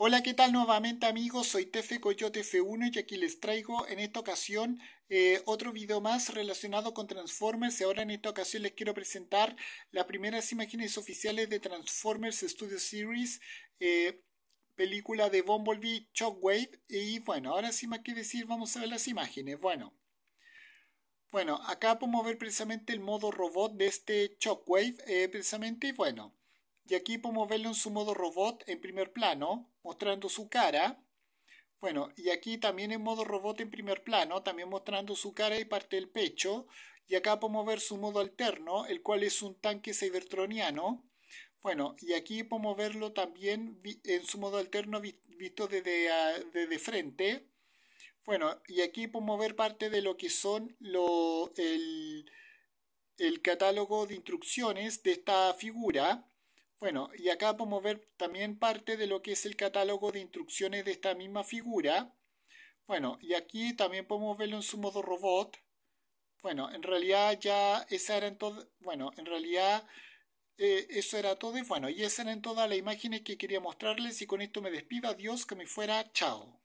Hola, ¿qué tal nuevamente amigos? Soy Tefe Coyote F1 y aquí les traigo en esta ocasión eh, otro video más relacionado con Transformers y ahora en esta ocasión les quiero presentar las primeras imágenes oficiales de Transformers Studio Series, eh, película de Bumblebee, Shockwave y bueno, ahora sí más que decir vamos a ver las imágenes, bueno. Bueno, acá podemos ver precisamente el modo robot de este Shockwave, eh, precisamente, y bueno. Y aquí podemos verlo en su modo robot en primer plano, mostrando su cara. Bueno, y aquí también en modo robot en primer plano, también mostrando su cara y parte del pecho. Y acá podemos ver su modo alterno, el cual es un tanque cybertroniano. Bueno, y aquí podemos verlo también en su modo alterno visto ah, desde, frente. Bueno, y aquí podemos ver parte de lo que son el, el catálogo de instrucciones de esta figura. Bueno, y acá podemos ver también parte de lo que es el catálogo de instrucciones de esta misma figura. Bueno, y aquí también podemos verlo en su modo robot. Bueno, en realidad ya esa era en todo, bueno, en realidad eh, eso era todo bueno, y era en todas las imágenes que quería mostrarles y con esto me despido, adiós, que me fuera, chao.